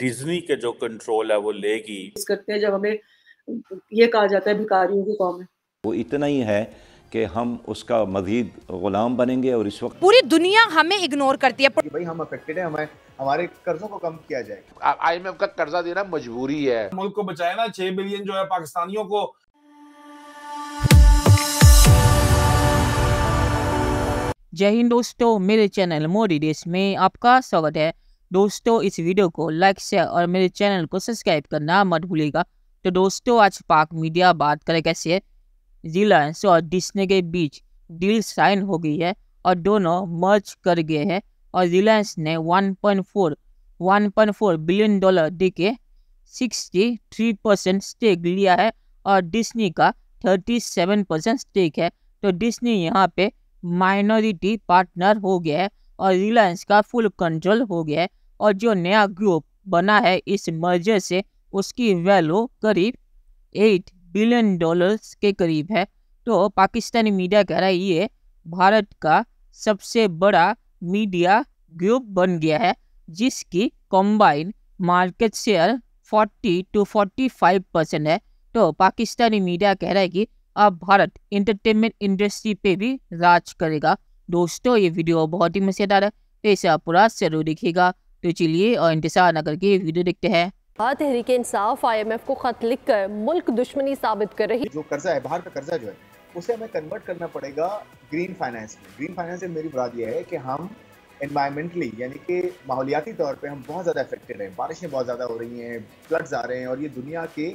Disney के जो control है वो लेगी करते हैं जब हमें ये कहा जाता है भिकारियों की कौम है वो इतना ही है कि हम उसका मजीद गुलाम बनेंगे और इस वक्त पूरी दुनिया हमें इग्नोर करती है भाई हम अफेक्टेड हैं हमें हमारे कर्जों को कम किया जाए आई एम का कर्जा देना मजबूरी है मुल्क को बचाए ना छह बिलियन जो है पाकिस्तानियों को जय हिंद दोस्तों मेरे चैनल मोदी देश में आपका स्वागत है दोस्तों इस वीडियो को लाइक शेयर और मेरे चैनल को सब्सक्राइब करना मत भूलिएगा तो दोस्तों आज पाक मीडिया बात करें कैसे रिलायंस और डिस्ने के बीच डील साइन हो गई है और दोनों मर्ज कर गए हैं और रिलायंस ने 1.4 1.4 बिलियन डॉलर दे के सिक्सटी परसेंट स्टेक लिया है और डिस्नी का 37 परसेंट स्टेक है तो डिस्नी यहाँ पे माइनॉरिटी पार्टनर हो गया है और रिलायंस का फुल कंट्रोल हो गया है और जो नया ग्रुप बना है इस मर्जर से उसकी वैल्यू करीब एट बिलियन डॉलर्स के करीब है तो पाकिस्तानी मीडिया कह रहा है ये भारत का सबसे बड़ा मीडिया ग्रुप बन गया है जिसकी combine market share 40 to 45 percent है तो पाकिस्तानी मीडिया कह रहा है कि अब भारत इंटरटेनमेंट इंडस्ट्री पे भी राज करेगा दोस्तों ये वीडियो बहुत ही मजेदार है तो इसे आप पूरा जरूर देखिएगा तो चलिए और इंतजार न करके वीडियो देखते हैं हाँ, तहरीक इंसाफ आईएमएफ को खत लिख कर मुल्क दुश्मनी साबित कर रही जो कर्जा है बाहर का कर्जा जो है उसे हमें कन्वर्ट करना पड़ेगा ग्रीन फाइनेंस में ग्रीन फाइनेंस में मेरी मुराद यह है कि हम इन्वायरमेंटली यानी कि माहौलियाती तौर पे हम बहुत ज़्यादा अफेक्टेड हैं बारिशें बहुत ज़्यादा हो रही हैं फ्लड्स आ रहे हैं और ये दुनिया के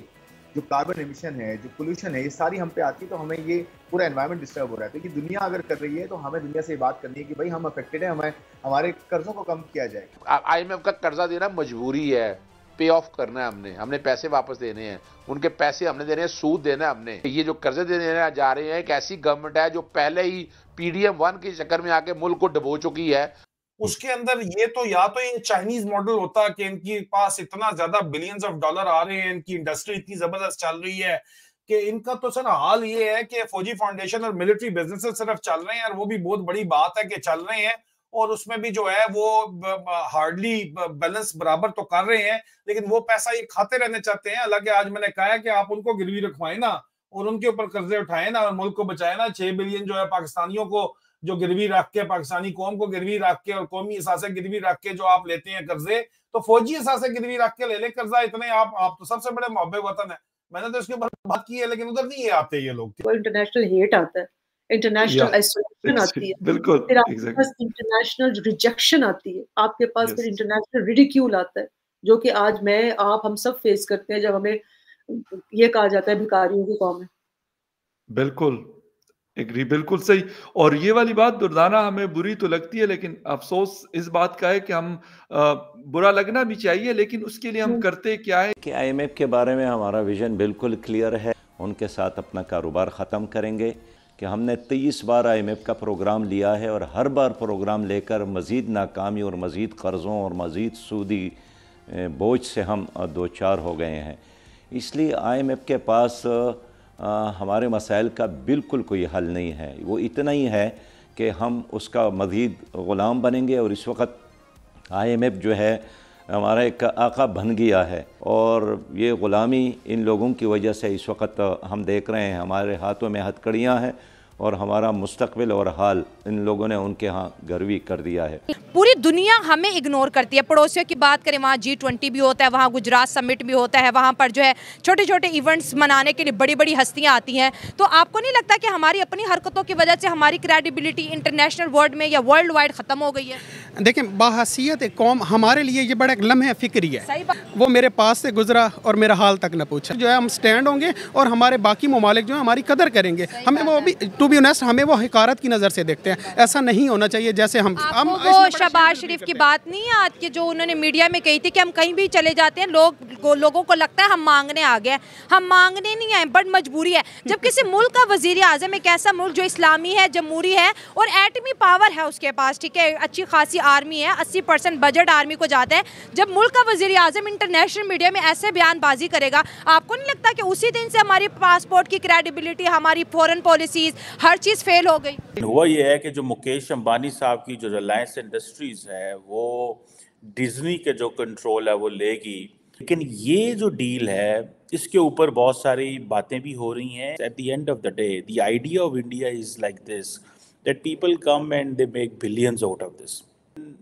जो कार्बन एमिशन है जो पोल्यूशन है ये सारी हम पे आती है तो हमें ये पूरा एनवायरनमेंट डिस्टर्ब हो रहा है तो दुनिया अगर कर रही है तो हमें दुनिया से ये बात करनी है कि भाई हम अफेक्टेड हैं हमें हमारे कर्जों को कम किया जाए आई एम का कर्जा देना मजबूरी है पे ऑफ करना है हमने हमने पैसे वापस देने हैं उनके पैसे हमने देने हैं सूद देना है हमने ये जो कर्जे देने जा रहे हैं एक ऐसी गवर्नमेंट है जो पहले ही पीडीएम वन के चक्कर में आके मुल्क को डबो चुकी है हम्म। उसके अंदर ये तो या तो ये चाइनीज मॉडल होता कि इनके पास इतना ज्यादा बिलियंस ऑफ डॉलर आ रहे हैं इनकी इंडस्ट्री इतनी जबरदस्त चल रही है कि इनका तो सर हाल ये है कि फौजी फाउंडेशन और मिलिट्री बिजनेस सिर्फ चल रहे हैं और वो भी बहुत बड़ी बात है कि चल रहे हैं और उसमें भी जो है वो हार्डली बैलेंस बराबर तो कर रहे हैं लेकिन वो पैसा ये खाते रहने चाहते हैं हालांकि आज मैंने कहा है कि आप उनको गिरवी रखवाए ना और उनके ऊपर कर्जे उठाए ना और मुल्क को बचाए ना छह बिलियन जो है पाकिस्तानियों को जो गिरवी रख के पाकिस्तानी कौम को गिरवी रख के और कौमी असासे गिरवी रख के जो आप लेते हैं कर्जे तो फौजी असासे गिरवी रख के ले ले कर्जा इतने आप आप तो सबसे बड़े मोहब्बे वतन है मैंने तो इसके ऊपर बात की है लेकिन उधर नहीं आते ये लोग इंटरनेशनल हेट आता है इंटरनेशनल आइसोलेशन आती है बिल्कुल फिर आपके पास इंटरनेशनल रिजेक्शन आती है आपके पास फिर इंटरनेशनल रिडिक्यूल आता है जो कि आज मैं आप हम सब फेस करते हैं जब हमें ये कहा जाता है भिखारियों की कौम है बिल्कुल एग्री बिल्कुल सही और ये वाली बात दुर्दाना हमें बुरी तो लगती है लेकिन अफसोस इस बात का है कि हम आ, बुरा लगना भी चाहिए लेकिन उसके लिए हम हम्म। करते क्या है कि आईएमएफ के बारे में हमारा विजन बिल्कुल क्लियर है उनके साथ अपना कारोबार ख़त्म करेंगे कि हमने तेईस बार आईएमएफ का प्रोग्राम लिया है और हर बार प्रोग्राम लेकर मज़ीद नाकामी और मज़ीद कर्ज़ों और मज़ीद सूदी बोझ से हम दो चार हो गए हैं इसलिए आई के पास आ, हमारे मसाइल का बिल्कुल कोई हल नहीं है वो इतना ही है कि हम उसका मज़ीद ग़ुलाम बनेंगे और इस वक्त आईएमएफ जो है हमारा एक आका बन गया है और ये ग़ुलामी इन लोगों की वजह से इस वक्त हम देख रहे हैं हमारे हाथों में हथकड़ियाँ हैं और हमारा मुस्तकबिल और हाल इन लोगों ने उनके यहाँ गर्वी कर दिया है पूरी दुनिया हमें इग्नोर करती है पड़ोसियों की बात करें वहाँ जी ट्वेंटी भी होता है वहाँ गुजरात समिट भी होता है वहाँ पर जो है छोटे छोटे इवेंट्स मनाने के लिए बड़ी बड़ी हस्तियाँ आती हैं तो आपको नहीं लगता कि हमारी अपनी हरकतों की वजह से हमारी क्रेडिबिलिटी इंटरनेशनल वर्ल्ड में या वर्ल्ड वाइड ख़त्म हो गई है देखें बाहसीत एक कौम हमारे लिए ये बड़ा लम्हे फ़िक्र है वो मेरे पास से गुजरा और मेरा हाल तक न पूछा जो है हम स्टैंड होंगे और हमारे बाकी ममालिक जो है हमारी कदर करेंगे हमें वो भी टू बी ऑनेस्ट हमें वो हकारत की नज़र से देखते हैं ऐसा नहीं होना चाहिए जैसे हम हम वो शबाज शरीफ की बात नहीं है आज के जो उन्होंने मीडिया में कही थी कि हम कहीं भी चले जाते हैं लोग लोगों को लगता है हम मांगने आ गए हम मांगने नहीं आए बट मजबूरी है जब किसी मुल्क का वजीर आजम एक ऐसा मुल्क जो इस्लामी है जमहूरी है और एटमी पावर है उसके पास ठीक है अच्छी खासी आर्मी है अस्सी परसेंट बजट आर्मी को जाता है जब मुल्क का वजीर अजम इंटरनेशनल मीडिया में ऐसे बयानबाजी करेगा आपको नहीं लगता कि उसी दिन से हमारी पासपोर्ट की क्रेडिबिलिटी हमारी फॉरन पॉलिसीज हर चीज़ फेल हो गई हुआ यह है कि जो मुकेश अम्बानी साहब की जो रिलायंस इंडस्ट्रीज़ है वो डिजनी के जो कंट्रोल है वो लेगी लेकिन ये जो डील है इसके ऊपर बहुत सारी बातें भी हो रही हैं at the end of the day the idea of India is like this that people come and they make billions out of this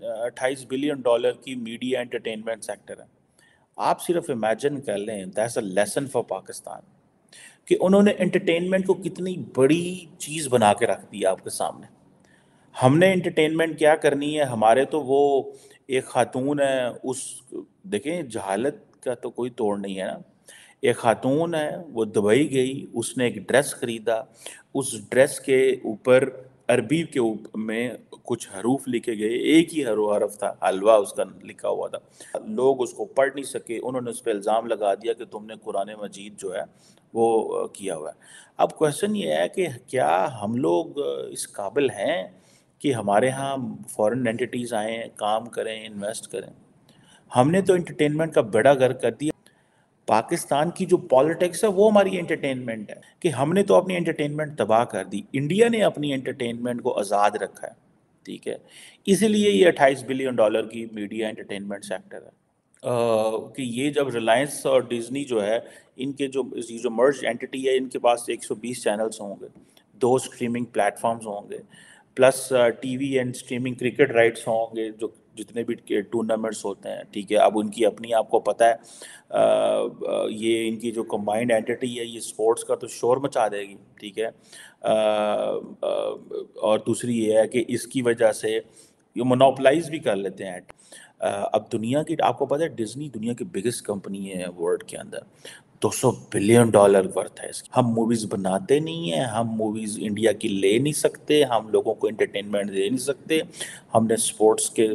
अट्ठाईस बिलियन डॉलर की मीडिया एंटरटेनमेंट सेक्टर है आप सिर्फ इमेजिन कर लें that's a lesson for Pakistan कि उन्होंने entertainment को कितनी बड़ी चीज़ बना के रख दी आपके सामने हमने एंटरटेनमेंट क्या करनी है हमारे तो वो एक खातून है उस देखें जहालत का तो कोई तोड़ नहीं है ना एक खातून है वो दुबई गई उसने एक ड्रेस ख़रीदा उस ड्रेस के ऊपर अरबी के उप में कुछ हरूफ लिखे गए एक ही हरू हरफ था हलवा उसका लिखा हुआ था लोग उसको पढ़ नहीं सके उन्होंने उस पर इल्ज़ाम लगा दिया कि तुमने कुरान मजीद जो है वो किया हुआ है अब क्वेश्चन ये है कि क्या हम लोग इस काबिल हैं कि हमारे यहाँ फॉरेन एंटिटीज़ आएँ काम करें इन्वेस्ट करें हमने तो इंटरटेनमेंट का बेड़ा घर कर दिया पाकिस्तान की जो पॉलिटिक्स है वो हमारी एंटरटेनमेंट है कि हमने तो अपनी एंटरटेनमेंट तबाह कर दी इंडिया ने अपनी एंटरटेनमेंट को आज़ाद रखा है ठीक है इसीलिए ये 28 बिलियन डॉलर की मीडिया एंटरटेनमेंट सेक्टर है आ, कि ये जब रिलायंस और डिजनी जो है इनके जो ये जो मर्ज एंटिटी है इनके पास बीस चैनल्स होंगे दो स्ट्रीमिंग प्लेटफॉर्म्स होंगे plus TV and streaming cricket rights होंगे जो जितने भी टूर्नामेंट्स होते हैं ठीक है अब उनकी अपनी आपको पता है आ, ये इनकी जो कम्बाइंड एंटिटी है ये स्पोर्ट्स का तो शोर मचा देगी ठीक है आ, आ, और दूसरी ये है कि इसकी वजह से ये मोनोपलाइज भी कर लेते हैं अब दुनिया की आपको पता है डिज्नी दुनिया की बिगेस्ट कंपनी है वर्ल्ड के अंदर 200 बिलियन डॉलर वर्थ है इसकी हम मूवीज़ बनाते नहीं हैं हम मूवीज़ इंडिया की ले नहीं सकते हम लोगों को एंटरटेनमेंट दे नहीं सकते हमने स्पोर्ट्स के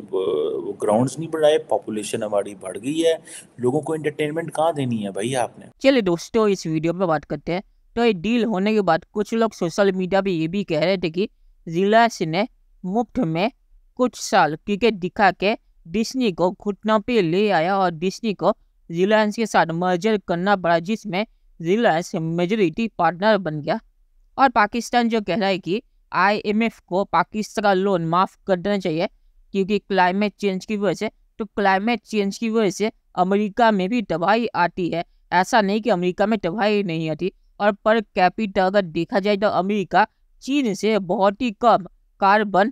ग्राउंड्स नहीं बढ़ाए पॉपुलेशन हमारी बढ़ गई है लोगों को एंटरटेनमेंट कहाँ देनी है भाई आपने चलिए दोस्तों इस वीडियो पर बात करते हैं तो ये डील होने के बाद कुछ लोग सोशल मीडिया पर ये भी कह रहे थे कि रिलायंस ने मुफ्त में कुछ साल क्रिकेट दिखा के डिस्नी को घुटनों पे ले आया और डिस्नी को रिलायंस के साथ मर्जर करना पड़ा जिसमें रिलायंस मेजोरिटी पार्टनर बन गया और पाकिस्तान जो कह रहा है कि आईएमएफ को पाकिस्तान का लोन माफ़ कर देना चाहिए क्योंकि क्लाइमेट चेंज की वजह से तो क्लाइमेट चेंज की वजह से अमेरिका में भी तबाही आती है ऐसा नहीं कि अमेरिका में तबाही नहीं आती और पर कैपिटा अगर देखा जाए तो अमेरिका चीन से बहुत ही कम कार्बन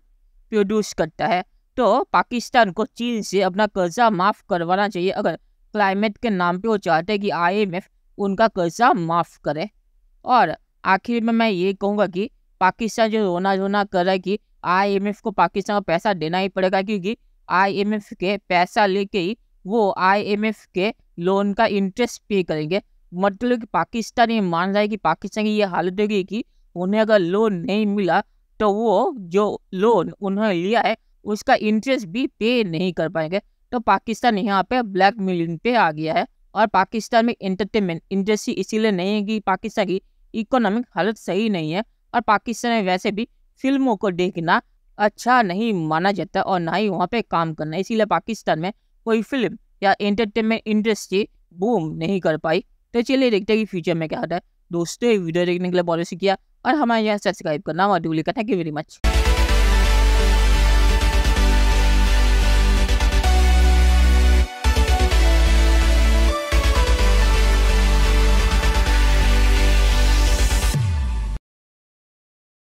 प्रोड्यूस करता है तो पाकिस्तान को चीन से अपना कर्जा माफ़ करवाना चाहिए अगर क्लाइमेट के नाम पे वो चाहते हैं कि आईएमएफ उनका कर्जा माफ़ करे और आखिर में मैं ये कहूँगा कि पाकिस्तान जो रोना रोना कर रहा है कि आईएमएफ को पाकिस्तान को पैसा देना ही पड़ेगा क्योंकि आईएमएफ के पैसा लेके ही वो आईएमएफ के लोन का इंटरेस्ट पे करेंगे मतलब कि पाकिस्तान ये मान रहा है कि पाकिस्तान की ये हालत होगी कि उन्हें अगर लोन नहीं मिला तो वो जो लोन उन्होंने लिया है उसका इंटरेस्ट भी पे नहीं कर पाएंगे तो पाकिस्तान यहाँ पे ब्लैक मिलिंग पे आ गया है और पाकिस्तान में एंटरटेनमेंट इंडस्ट्री इसीलिए नहीं है कि पाकिस्तान की इकोनॉमिक हालत सही नहीं है और पाकिस्तान में वैसे भी फिल्मों को देखना अच्छा नहीं माना जाता और ना ही वहाँ पे काम करना इसीलिए पाकिस्तान में कोई फिल्म या एंटरटेनमेंट इंडस्ट्री बूम नहीं कर पाई तो चलिए देखते हैं कि फ्यूचर में क्या होता है दोस्तों वीडियो देखने के लिए बहुत शुक्रिया और हमारे यहाँ सब्सक्राइब करना मत का थैंक यू वेरी मच